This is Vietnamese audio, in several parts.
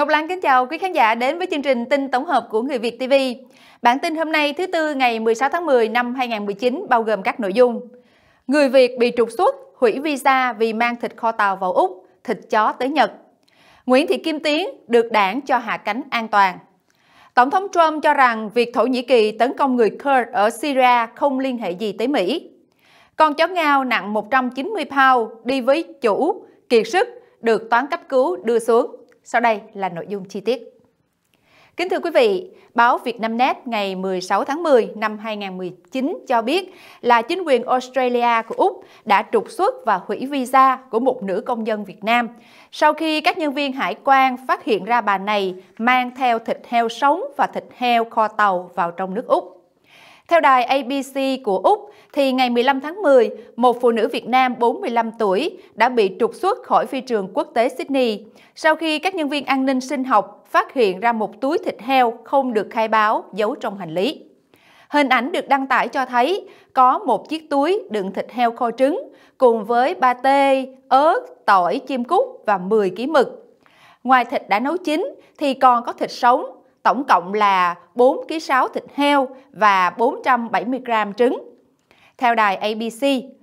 Ngọc Lan kính chào quý khán giả đến với chương trình tin tổng hợp của Người Việt TV. Bản tin hôm nay thứ tư ngày 16 tháng 10 năm 2019 bao gồm các nội dung. Người Việt bị trục xuất, hủy visa vì mang thịt kho tàu vào Úc, thịt chó tới Nhật. Nguyễn Thị Kim Tiến được đảng cho hạ cánh an toàn. Tổng thống Trump cho rằng việc Thổ Nhĩ Kỳ tấn công người Kurd ở Syria không liên hệ gì tới Mỹ. Con chó ngao nặng 190 pound đi với chủ, kiệt sức, được toán cấp cứu đưa xuống. Sau đây là nội dung chi tiết. Kính thưa quý vị, báo Việt Nam Net ngày 16 tháng 10 năm 2019 cho biết là chính quyền Australia của Úc đã trục xuất và hủy visa của một nữ công dân Việt Nam sau khi các nhân viên hải quan phát hiện ra bà này mang theo thịt heo sống và thịt heo kho tàu vào trong nước Úc. Theo đài ABC của Úc, thì ngày 15 tháng 10, một phụ nữ Việt Nam 45 tuổi đã bị trục xuất khỏi phi trường quốc tế Sydney sau khi các nhân viên an ninh sinh học phát hiện ra một túi thịt heo không được khai báo giấu trong hành lý. Hình ảnh được đăng tải cho thấy có một chiếc túi đựng thịt heo kho trứng cùng với ba tê, ớt, tỏi, chim cút và 10 ký mực. Ngoài thịt đã nấu chín thì còn có thịt sống, tổng cộng là 4 kg 6 thịt heo và 470 g trứng. Theo đài ABC,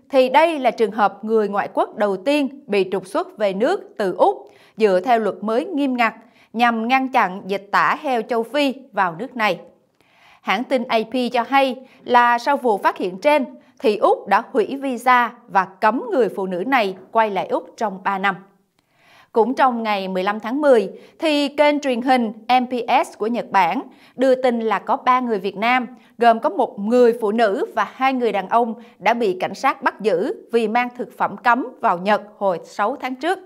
thì đây là trường hợp người ngoại quốc đầu tiên bị trục xuất về nước từ Úc dựa theo luật mới nghiêm ngặt nhằm ngăn chặn dịch tả heo châu Phi vào nước này. Hãng tin AP cho hay là sau vụ phát hiện trên, thì Úc đã hủy visa và cấm người phụ nữ này quay lại Úc trong 3 năm. Cũng trong ngày 15 tháng 10, thì kênh truyền hình MPS của Nhật Bản đưa tin là có 3 người Việt Nam, gồm có một người phụ nữ và hai người đàn ông đã bị cảnh sát bắt giữ vì mang thực phẩm cấm vào Nhật hồi 6 tháng trước.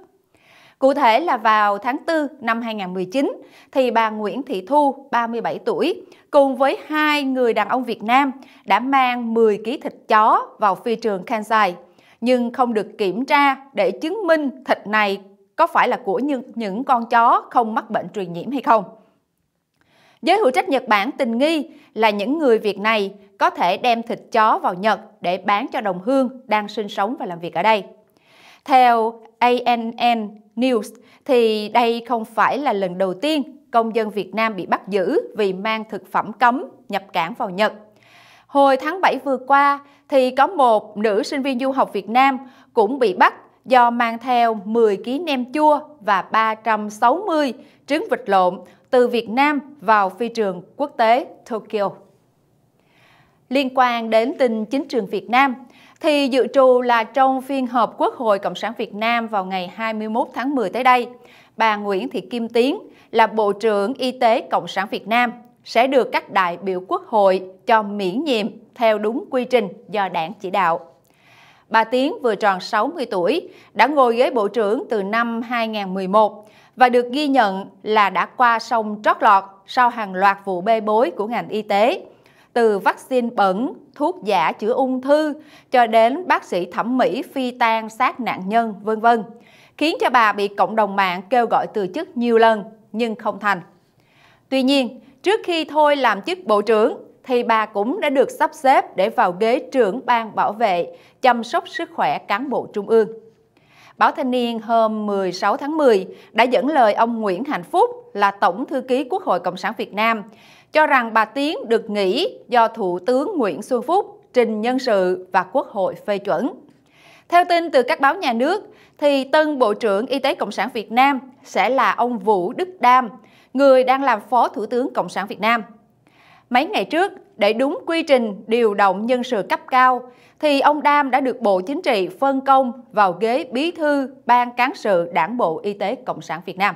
Cụ thể là vào tháng 4 năm 2019, thì bà Nguyễn Thị Thu, 37 tuổi, cùng với hai người đàn ông Việt Nam đã mang 10 kg thịt chó vào phi trường Kansai, nhưng không được kiểm tra để chứng minh thịt này có phải là của những, những con chó không mắc bệnh truyền nhiễm hay không. Giới hữu trách Nhật Bản tình nghi là những người Việt này có thể đem thịt chó vào Nhật để bán cho đồng hương đang sinh sống và làm việc ở đây. Theo ANN News thì đây không phải là lần đầu tiên công dân Việt Nam bị bắt giữ vì mang thực phẩm cấm nhập cảng vào Nhật. Hồi tháng 7 vừa qua thì có một nữ sinh viên du học Việt Nam cũng bị bắt do mang theo 10 kg nem chua và 360 trứng vịt lộn từ Việt Nam vào phi trường quốc tế Tokyo. Liên quan đến tình chính trường Việt Nam, thì dự trù là trong phiên họp Quốc hội Cộng sản Việt Nam vào ngày 21 tháng 10 tới đây, bà Nguyễn Thị Kim Tiến là Bộ trưởng Y tế Cộng sản Việt Nam sẽ được các đại biểu quốc hội cho miễn nhiệm theo đúng quy trình do đảng chỉ đạo bà Tiến vừa tròn 60 tuổi, đã ngồi ghế bộ trưởng từ năm 2011 và được ghi nhận là đã qua sông trót lọt sau hàng loạt vụ bê bối của ngành y tế. Từ vaccine bẩn, thuốc giả chữa ung thư cho đến bác sĩ thẩm mỹ phi tan sát nạn nhân, vân vân, khiến cho bà bị cộng đồng mạng kêu gọi từ chức nhiều lần nhưng không thành. Tuy nhiên, trước khi thôi làm chức bộ trưởng, thì bà cũng đã được sắp xếp để vào ghế trưởng ban bảo vệ, chăm sóc sức khỏe cán bộ trung ương. Báo Thanh niên hôm 16 tháng 10 đã dẫn lời ông Nguyễn Hạnh Phúc là Tổng Thư ký Quốc hội Cộng sản Việt Nam, cho rằng bà Tiến được nghỉ do Thủ tướng Nguyễn Xuân Phúc trình nhân sự và Quốc hội phê chuẩn. Theo tin từ các báo nhà nước, thì tân Bộ trưởng Y tế Cộng sản Việt Nam sẽ là ông Vũ Đức Đam, người đang làm Phó Thủ tướng Cộng sản Việt Nam. Mấy ngày trước, để đúng quy trình điều động nhân sự cấp cao, thì ông Đam đã được Bộ Chính trị phân công vào ghế bí thư Ban Cán sự Đảng Bộ Y tế Cộng sản Việt Nam.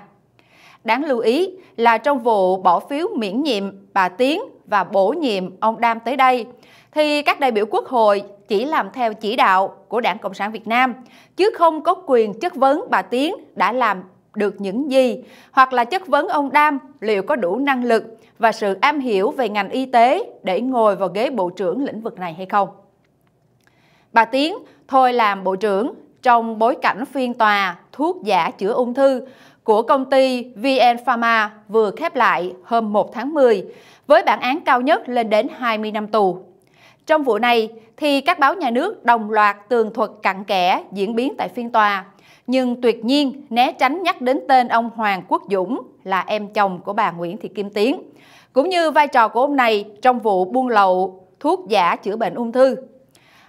Đáng lưu ý là trong vụ bỏ phiếu miễn nhiệm bà Tiến và bổ nhiệm ông Đam tới đây, thì các đại biểu quốc hội chỉ làm theo chỉ đạo của Đảng Cộng sản Việt Nam, chứ không có quyền chất vấn bà Tiến đã làm được những gì hoặc là chất vấn ông Đam liệu có đủ năng lực và sự am hiểu về ngành y tế để ngồi vào ghế bộ trưởng lĩnh vực này hay không. Bà Tiến thôi làm bộ trưởng trong bối cảnh phiên tòa thuốc giả chữa ung thư của công ty VN Pharma vừa khép lại hôm 1 tháng 10 với bản án cao nhất lên đến 20 năm tù. Trong vụ này thì các báo nhà nước đồng loạt tường thuật cặn kẽ diễn biến tại phiên tòa nhưng tuyệt nhiên né tránh nhắc đến tên ông Hoàng Quốc Dũng là em chồng của bà Nguyễn Thị Kim Tiến, cũng như vai trò của ông này trong vụ buôn lậu thuốc giả chữa bệnh ung thư.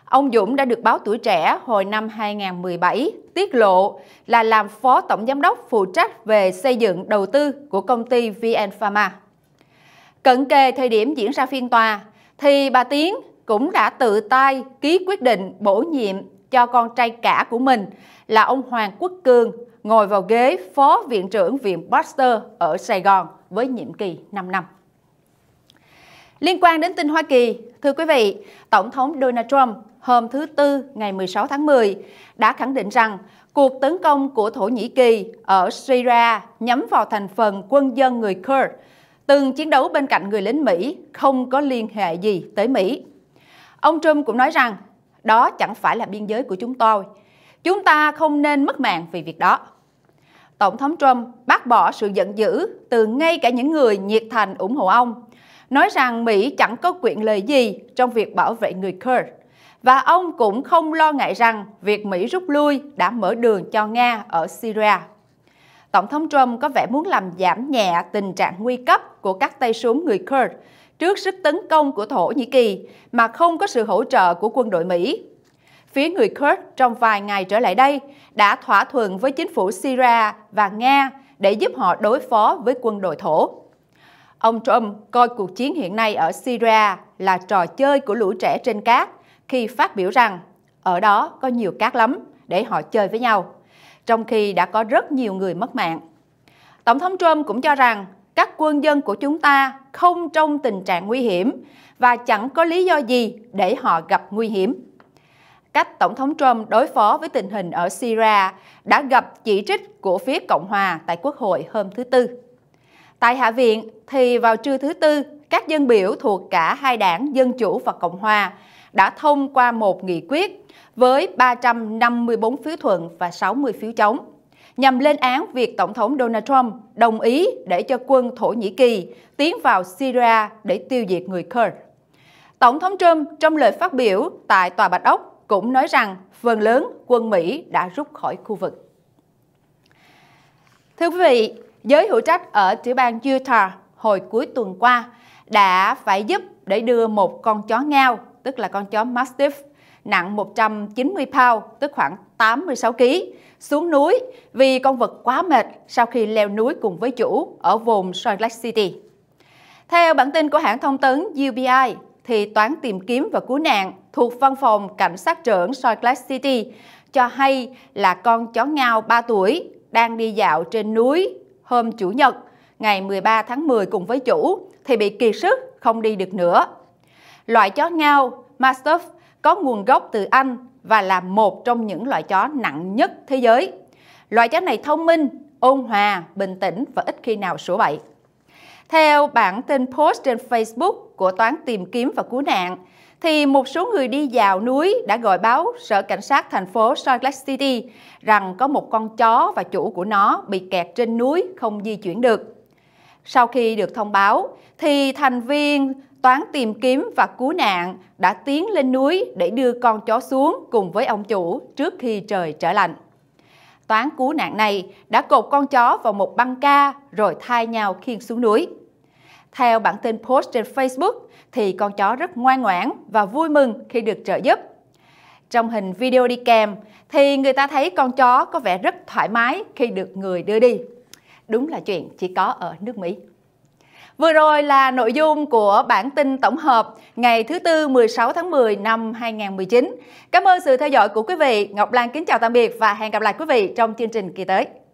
Ông Dũng đã được báo tuổi trẻ hồi năm 2017 tiết lộ là làm phó tổng giám đốc phụ trách về xây dựng đầu tư của công ty VN Pharma. Cận kề thời điểm diễn ra phiên tòa, thì bà Tiến cũng đã tự tay ký quyết định bổ nhiệm cho con trai cả của mình là ông Hoàng Quốc Cương ngồi vào ghế Phó Viện trưởng Viện Pasteur ở Sài Gòn với nhiệm kỳ 5 năm. Liên quan đến tin Hoa Kỳ, thưa quý vị, Tổng thống Donald Trump hôm thứ Tư ngày 16 tháng 10 đã khẳng định rằng cuộc tấn công của Thổ Nhĩ Kỳ ở Syria nhắm vào thành phần quân dân người Kurd từng chiến đấu bên cạnh người lính Mỹ không có liên hệ gì tới Mỹ. Ông Trump cũng nói rằng đó chẳng phải là biên giới của chúng tôi, Chúng ta không nên mất mạng vì việc đó. Tổng thống Trump bác bỏ sự giận dữ từ ngay cả những người nhiệt thành ủng hộ ông, nói rằng Mỹ chẳng có quyền lời gì trong việc bảo vệ người Kurd. Và ông cũng không lo ngại rằng việc Mỹ rút lui đã mở đường cho Nga ở Syria. Tổng thống Trump có vẻ muốn làm giảm nhẹ tình trạng nguy cấp của các tay súng người Kurd trước sức tấn công của Thổ Nhĩ Kỳ mà không có sự hỗ trợ của quân đội Mỹ phía người Kurd trong vài ngày trở lại đây đã thỏa thuận với chính phủ Syria và Nga để giúp họ đối phó với quân đội thổ. Ông Trump coi cuộc chiến hiện nay ở Syria là trò chơi của lũ trẻ trên cát khi phát biểu rằng ở đó có nhiều cát lắm để họ chơi với nhau, trong khi đã có rất nhiều người mất mạng. Tổng thống Trump cũng cho rằng các quân dân của chúng ta không trong tình trạng nguy hiểm và chẳng có lý do gì để họ gặp nguy hiểm cách Tổng thống Trump đối phó với tình hình ở Syria đã gặp chỉ trích của phía Cộng hòa tại Quốc hội hôm thứ Tư. Tại Hạ viện thì vào trưa thứ Tư, các dân biểu thuộc cả hai đảng Dân Chủ và Cộng hòa đã thông qua một nghị quyết với 354 phiếu thuận và 60 phiếu chống nhằm lên án việc Tổng thống Donald Trump đồng ý để cho quân Thổ Nhĩ Kỳ tiến vào Syria để tiêu diệt người Kurd. Tổng thống Trump trong lời phát biểu tại Tòa Bạch Ốc cũng nói rằng phần lớn quân Mỹ đã rút khỏi khu vực. Thưa quý vị, giới hữu trách ở tiểu bang Utah hồi cuối tuần qua đã phải giúp để đưa một con chó ngao, tức là con chó Mastiff, nặng 190 pound, tức khoảng 86 kg, xuống núi vì con vật quá mệt sau khi leo núi cùng với chủ ở vùng Salt Lake City. Theo bản tin của hãng thông tấn UBI, thì Toán tìm kiếm và cứu nạn thuộc Văn phòng Cảnh sát trưởng Salt Lake City cho hay là con chó ngao 3 tuổi đang đi dạo trên núi hôm Chủ nhật ngày 13 tháng 10 cùng với chủ thì bị kỳ sức không đi được nữa. Loại chó ngao Mastiff có nguồn gốc từ Anh và là một trong những loại chó nặng nhất thế giới. Loại chó này thông minh, ôn hòa, bình tĩnh và ít khi nào sủa bậy. Theo bản tin post trên Facebook, của toán tìm kiếm và cứu nạn, thì một số người đi dạo núi đã gọi báo Sở Cảnh sát thành phố Salt Lake City rằng có một con chó và chủ của nó bị kẹt trên núi không di chuyển được. Sau khi được thông báo, thì thành viên toán tìm kiếm và cứu nạn đã tiến lên núi để đưa con chó xuống cùng với ông chủ trước khi trời trở lạnh. Toán cứu nạn này đã cột con chó vào một băng ca rồi thay nhau khiêng xuống núi. Theo bản tin post trên Facebook, thì con chó rất ngoan ngoãn và vui mừng khi được trợ giúp. Trong hình video đi kèm, thì người ta thấy con chó có vẻ rất thoải mái khi được người đưa đi. Đúng là chuyện chỉ có ở nước Mỹ. Vừa rồi là nội dung của bản tin tổng hợp ngày thứ Tư 16 tháng 10 năm 2019. Cảm ơn sự theo dõi của quý vị. Ngọc Lan kính chào tạm biệt và hẹn gặp lại quý vị trong chương trình kỳ tới.